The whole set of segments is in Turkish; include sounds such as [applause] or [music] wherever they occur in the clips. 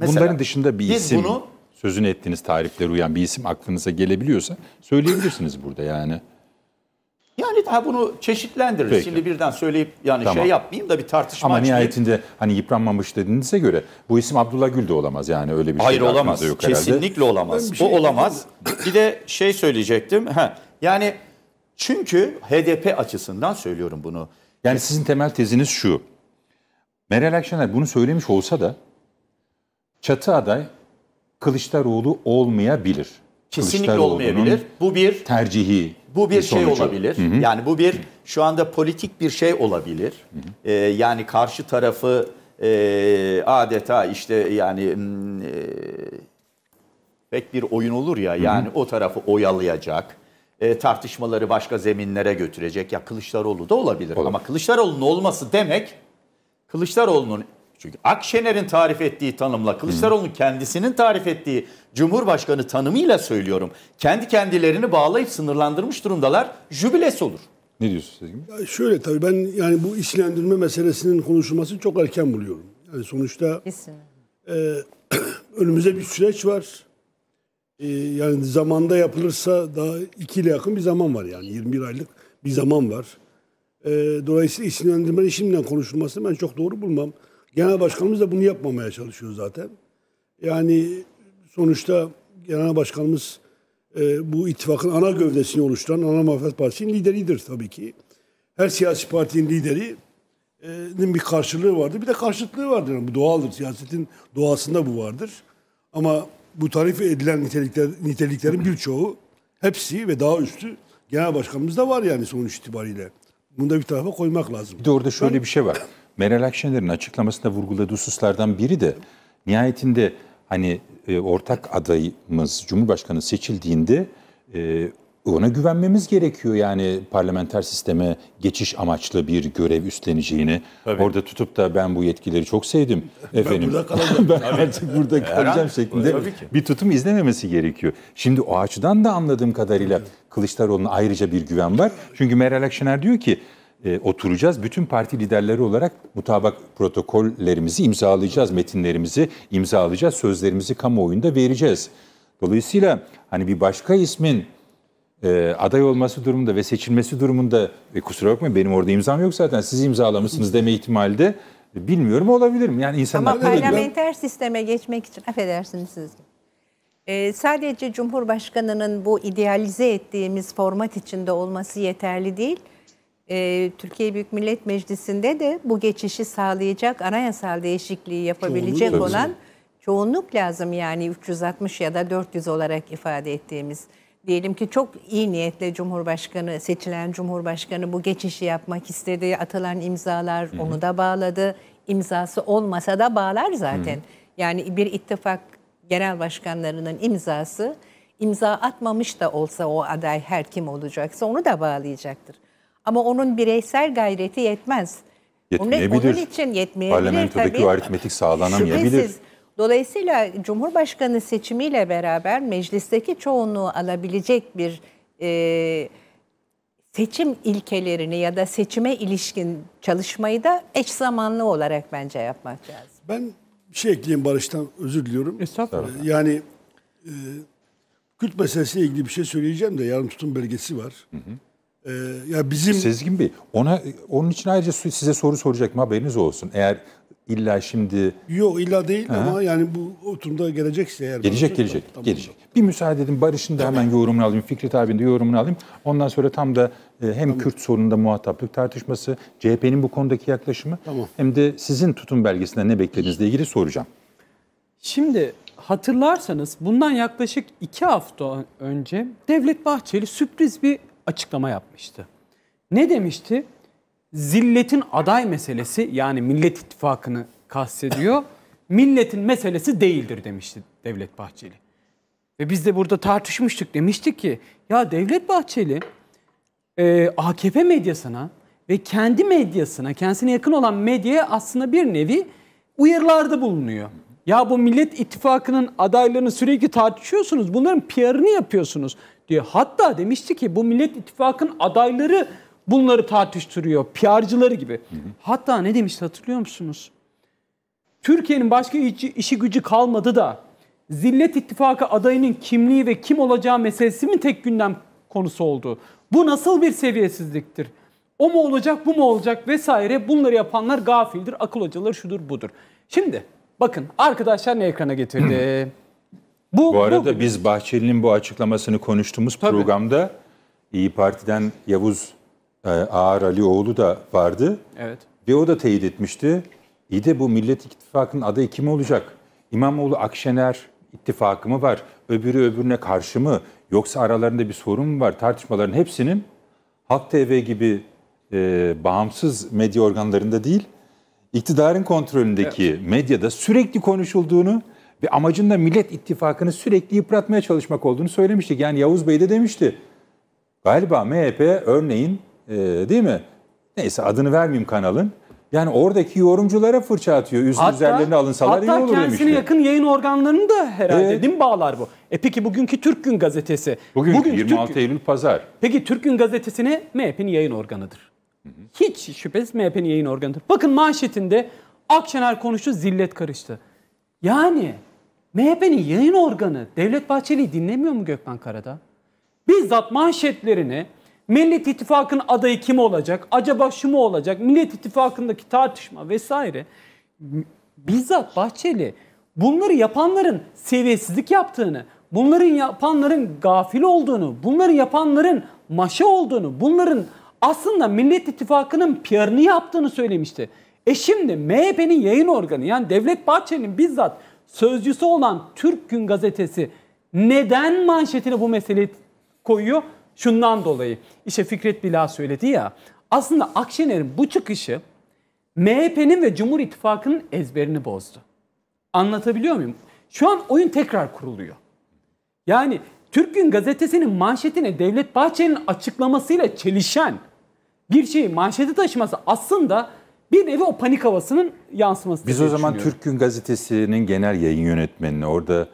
Mesela, Bunların dışında bir isim, bunu, sözünü ettiğiniz tarifleri uyan bir isim aklınıza gelebiliyorsa söyleyebilirsiniz burada yani. Yani daha bunu çeşitlendiririz. Peki. Şimdi birden söyleyip yani şey tamam. şey yapmayayım da bir tartışma Ama açmayayım. nihayetinde hani yıpranmamış dediğinize göre bu isim Abdullah Gül de olamaz yani öyle bir şey. Hayır olamaz. Yok Kesinlikle olamaz. Şey o olamaz. bir de şey söyleyecektim. Ha, yani çünkü HDP açısından söylüyorum bunu. Yani sizin temel teziniz şu. Meral Akşener bunu söylemiş olsa da Çatı aday Kılıçdaroğlu olmayabilir. Kesinlikle olmayabilir. Bu bir tercihi. Bu bir şey sonucu. şey olabilir. Hı hı. Yani bu bir şu anda politik bir şey olabilir. Hı hı. Ee, yani karşı tarafı e, adeta işte yani e, pek bir oyun olur ya. Yani hı hı. o tarafı oyalayacak. E, tartışmaları başka zeminlere götürecek. Ya Kılıçdaroğlu da olabilir. olabilir. Ama Kılıçdaroğlu'nun olması demek Kılıçdaroğlu'nun çünkü Akşener'in tarif ettiği tanımla Kılıçdaroğlu'nun kendisinin tarif ettiği Cumhurbaşkanı tanımıyla söylüyorum. Kendi kendilerini bağlayıp sınırlandırmış durumdalar. Jübiles olur. Ne diyorsun Sezgin? Ya şöyle tabii ben yani bu işlendirme meselesinin konuşulması çok erken buluyorum. Yani sonuçta Kesin. e, [clears throat] önümüzde bir süreç var. E, yani zamanda yapılırsa daha iki ile yakın bir zaman var yani 21 aylık bir zaman var. E, dolayısıyla işlendirmenin şimdiden konuşulması ben çok doğru bulmam. Genel başkanımız da bunu yapmamaya çalışıyor zaten. Yani sonuçta genel başkanımız e, bu ittifakın ana gövdesini oluşturan ana muhalefet partisinin lideridir tabii ki. Her siyasi partinin liderinin e, bir karşılığı vardır. Bir de karşıtlığı vardır. Yani bu doğaldır. Siyasetin doğasında bu vardır. Ama bu tarif edilen nitelikler, niteliklerin birçoğu hepsi ve daha üstü genel başkanımızda var yani sonuç itibariyle. Bunu da bir tarafa koymak lazım. Bir de orada şöyle ben, bir şey var. [laughs] Meral Akşener'in açıklamasında vurguladığı hususlardan biri de nihayetinde hani e, ortak adayımız Cumhurbaşkanı seçildiğinde e, ona güvenmemiz gerekiyor yani parlamenter sisteme geçiş amaçlı bir görev üstleneceğini. Tabii. Orada tutup da ben bu yetkileri çok sevdim efendim. burada kalacağım. [laughs] ben artık burada kalacağım şeklinde bir tutum izlememesi gerekiyor. Şimdi o açıdan da anladığım kadarıyla Kılıçdaroğlu'na ayrıca bir güven var. Çünkü Meral Akşener diyor ki e, oturacağız. Bütün parti liderleri olarak mutabak protokollerimizi imzalayacağız, metinlerimizi imzalayacağız, sözlerimizi kamuoyunda vereceğiz. Dolayısıyla hani bir başka ismin e, aday olması durumunda ve seçilmesi durumunda ve kusura bakmayın benim orada imzam yok zaten siz imzalamışsınız deme ihtimali de bilmiyorum olabilir mi? Yani insanlar Ama parlamenter sisteme geçmek için affedersiniz siz. Ee, sadece Cumhurbaşkanı'nın bu idealize ettiğimiz format içinde olması yeterli değil. Ee, Türkiye Büyük Millet Meclisi'nde de bu geçişi sağlayacak anayasal değişikliği yapabilecek çoğunluk olan lazım. çoğunluk lazım yani 360 ya da 400 olarak ifade ettiğimiz. Diyelim ki çok iyi niyetle Cumhurbaşkanı, seçilen Cumhurbaşkanı bu geçişi yapmak istedi. Atılan imzalar Hı-hı. onu da bağladı. imzası olmasa da bağlar zaten. Hı-hı. Yani bir ittifak genel başkanlarının imzası imza atmamış da olsa o aday her kim olacaksa onu da bağlayacaktır. Ama onun bireysel gayreti yetmez. Yetmeyebilir. Onun, için yetmeyebilir Parlamentodaki tabii. aritmetik sağlanamayabilir. Şüphesiz. Dolayısıyla Cumhurbaşkanı seçimiyle beraber meclisteki çoğunluğu alabilecek bir e, seçim ilkelerini ya da seçime ilişkin çalışmayı da eş zamanlı olarak bence yapmak lazım. Ben bir şey ekleyeyim Barış'tan özür diliyorum. Estağfurullah. Ee, yani e, Kürt meselesiyle ilgili bir şey söyleyeceğim de yarın tutum belgesi var. Hı hı. Ee, ya bizim Sezgin Bey, ona onun için ayrıca size soru soracak mı haberiniz olsun. Eğer illa şimdi Yok illa değil ha. ama yani bu oturumda gelecekse eğer gelecek gelecek da, tamam. gelecek. Bir müsaade edin Barış'ın da hemen yorumunu alayım. Fikret abinin de yorumunu alayım. Ondan sonra tam da e, hem tamam. Kürt sorununda muhataplık tartışması, CHP'nin bu konudaki yaklaşımı tamam. hem de sizin tutum belgesinde ne beklediğinizle ilgili soracağım. Şimdi hatırlarsanız bundan yaklaşık iki hafta önce Devlet Bahçeli sürpriz bir açıklama yapmıştı. Ne demişti? Zilletin aday meselesi yani Millet İttifakı'nı kastediyor. [laughs] Milletin meselesi değildir demişti Devlet Bahçeli. Ve biz de burada tartışmıştık demiştik ki ya Devlet Bahçeli e, AKP medyasına ve kendi medyasına, kendisine yakın olan medyaya aslında bir nevi uyarılarda bulunuyor. Ya bu Millet İttifakı'nın adaylarını sürekli tartışıyorsunuz. Bunların PR'ını yapıyorsunuz diyor. Hatta demişti ki bu Millet İttifakı'nın adayları bunları tartıştırıyor. PR'cıları gibi. Hı hı. Hatta ne demişti hatırlıyor musunuz? Türkiye'nin başka işi, işi gücü kalmadı da Zillet İttifakı adayının kimliği ve kim olacağı meselesi mi tek gündem konusu oldu? Bu nasıl bir seviyesizliktir? O mu olacak, bu mu olacak vesaire bunları yapanlar gafildir, akıl hocaları şudur budur. Şimdi Bakın arkadaşlar ne ekrana getirdi? [clears throat] bu, bu arada bu... biz Bahçeli'nin bu açıklamasını konuştuğumuz Tabii. programda İyi Parti'den Yavuz e, Ağar Alioğlu da vardı. Evet. Ve o da teyit etmişti. İyi de bu Millet İttifakı'nın adayı kim olacak? İmamoğlu Akşener ittifakı mı var? Öbürü öbürüne karşı mı? Yoksa aralarında bir sorun mu var? Tartışmaların hepsinin Halk TV gibi e, bağımsız medya organlarında değil, iktidarın kontrolündeki evet. medyada sürekli konuşulduğunu ve amacında Millet İttifakı'nı sürekli yıpratmaya çalışmak olduğunu söylemiştik. Yani Yavuz Bey de demişti. Galiba MHP örneğin e, değil mi? Neyse adını vermeyeyim kanalın. Yani oradaki yorumculara fırça atıyor. Üst hatta, üzerlerine alınsalar iyi olur demişti. Hatta kendisine yakın yayın organlarını da herhalde ee, değil mi bağlar bu? E peki bugünkü Türk Gün Gazetesi. Bugün, bugün 26 Türk, Eylül Pazar. Peki Türk Gün Gazetesi'ne MHP'nin yayın organıdır. Hı hı. Hiç şüphesiz MHP'nin yayın organıdır. Bakın manşetinde Akşener konuştu, zillet karıştı. Yani MHP'nin yayın organı Devlet Bahçeli'yi dinlemiyor mu Gökmen Karada? Bizzat manşetlerini Millet İttifakı'nın adayı kim olacak? Acaba şu mu olacak? Millet İttifakı'ndaki tartışma vesaire. Bizzat Bahçeli bunları yapanların seviyesizlik yaptığını, bunların yapanların gafil olduğunu, bunları yapanların maşa olduğunu, bunların aslında Millet İttifakı'nın PR'ını yaptığını söylemişti. E şimdi MHP'nin yayın organı yani Devlet Bahçeli'nin bizzat sözcüsü olan Türk Gün Gazetesi neden manşetine bu meseleyi koyuyor? Şundan dolayı. İşte Fikret Bila söyledi ya. Aslında Akşener'in bu çıkışı MHP'nin ve Cumhur İttifakı'nın ezberini bozdu. Anlatabiliyor muyum? Şu an oyun tekrar kuruluyor. Yani Türk Gün Gazetesi'nin manşetine Devlet Bahçeli'nin açıklamasıyla çelişen bir şeyi manşete taşıması aslında bir nevi o panik havasının yansıması. Biz o zaman Türk Gün Gazetesi'nin genel yayın yönetmenine orada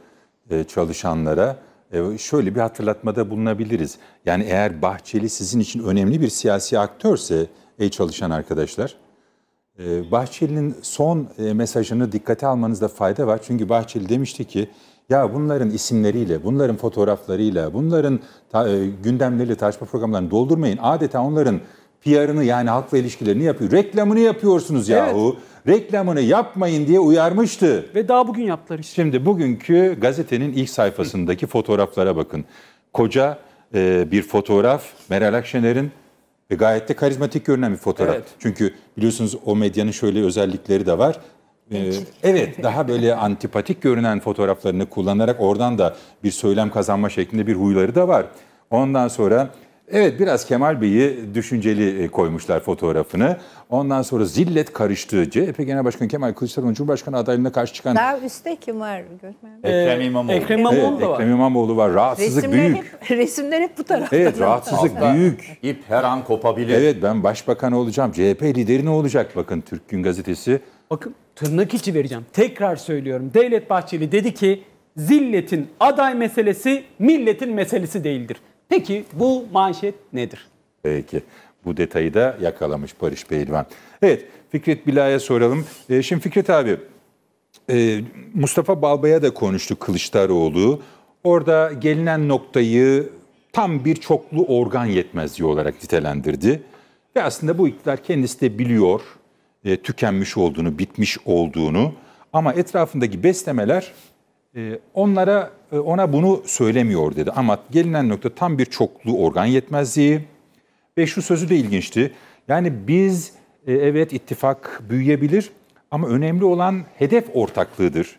e, çalışanlara e, şöyle bir hatırlatmada bulunabiliriz. Yani eğer Bahçeli sizin için önemli bir siyasi aktörse ey çalışan arkadaşlar e, Bahçeli'nin son mesajını dikkate almanızda fayda var. Çünkü Bahçeli demişti ki ya bunların isimleriyle, bunların fotoğraflarıyla, bunların gündemleriyle tartışma programlarını doldurmayın. Adeta onların PR'ını yani halkla ilişkilerini yapıyor. Reklamını yapıyorsunuz yahu. Evet. Reklamını yapmayın diye uyarmıştı. Ve daha bugün yaptılar işte. Şimdi bugünkü gazetenin ilk sayfasındaki [laughs] fotoğraflara bakın. Koca e, bir fotoğraf Meral Akşener'in ve gayet de karizmatik görünen bir fotoğraf. Evet. Çünkü biliyorsunuz o medyanın şöyle özellikleri de var. Ee, evet daha böyle antipatik görünen fotoğraflarını kullanarak oradan da bir söylem kazanma şeklinde bir huyları da var. Ondan sonra Evet biraz Kemal Bey'i düşünceli e, koymuşlar fotoğrafını. Ondan sonra zillet karıştı. CHP e, Genel Başkanı Kemal Kılıçdaroğlu Cumhurbaşkanı adaylığına karşı çıkan... Daha üstte kim var? Görmem. Ee, Ekrem İmamoğlu. Ekrem İmamoğlu evet, da var. Ekrem İmamoğlu var. Rahatsızlık resimler büyük. Hep, [laughs] resimler hep bu tarafta. Evet rahatsızlık Hatta büyük. İp her an kopabilir. Evet ben başbakan olacağım. CHP lideri ne olacak? Bakın Türk Gün Gazetesi. Bakın tırnak içi vereceğim. Tekrar söylüyorum. Devlet Bahçeli dedi ki zilletin aday meselesi milletin meselesi değildir. Peki bu manşet nedir? Peki. Bu detayı da yakalamış Barış Beylivan. Evet, Fikret Bila'ya soralım. E, şimdi Fikret abi, e, Mustafa Balbay'a da konuştu Kılıçdaroğlu. Orada gelinen noktayı tam bir çoklu organ yetmezliği olarak nitelendirdi. Ve aslında bu iktidar kendisi de biliyor e, tükenmiş olduğunu, bitmiş olduğunu. Ama etrafındaki beslemeler ee, onlara e, ona bunu söylemiyor dedi. Ama gelinen nokta tam bir çoklu organ yetmezliği ve şu sözü de ilginçti. Yani biz e, evet ittifak büyüyebilir ama önemli olan hedef ortaklığıdır.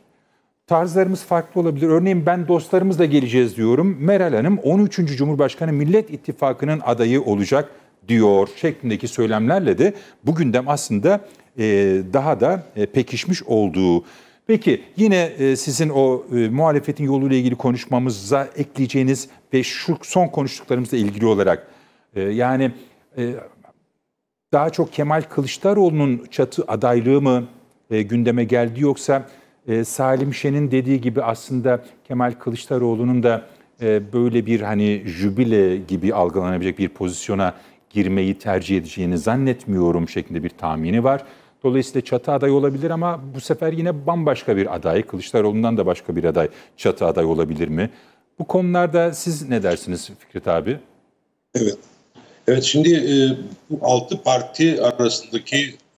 Tarzlarımız farklı olabilir. Örneğin ben dostlarımızla geleceğiz diyorum. Meral Hanım 13. Cumhurbaşkanı Millet İttifakı'nın adayı olacak diyor şeklindeki söylemlerle de bu gündem aslında e, daha da pekişmiş olduğu Peki yine e, sizin o e, muhalefetin yoluyla ilgili konuşmamıza ekleyeceğiniz ve şu son konuştuklarımızla ilgili olarak e, yani e, daha çok Kemal Kılıçdaroğlu'nun çatı adaylığı mı gündeme geldi yoksa Salim Şen'in dediği gibi aslında Kemal Kılıçdaroğlu'nun da böyle bir hani jübile gibi algılanabilecek bir pozisyona girmeyi tercih edeceğini zannetmiyorum şeklinde bir tahmini var. Dolayısıyla çatı aday olabilir ama bu sefer yine bambaşka bir aday. Kılıçdaroğlu'ndan da başka bir aday çatı aday olabilir mi? Bu konularda siz ne dersiniz Fikret abi? Evet. Evet şimdi e, bu altı parti arasındaki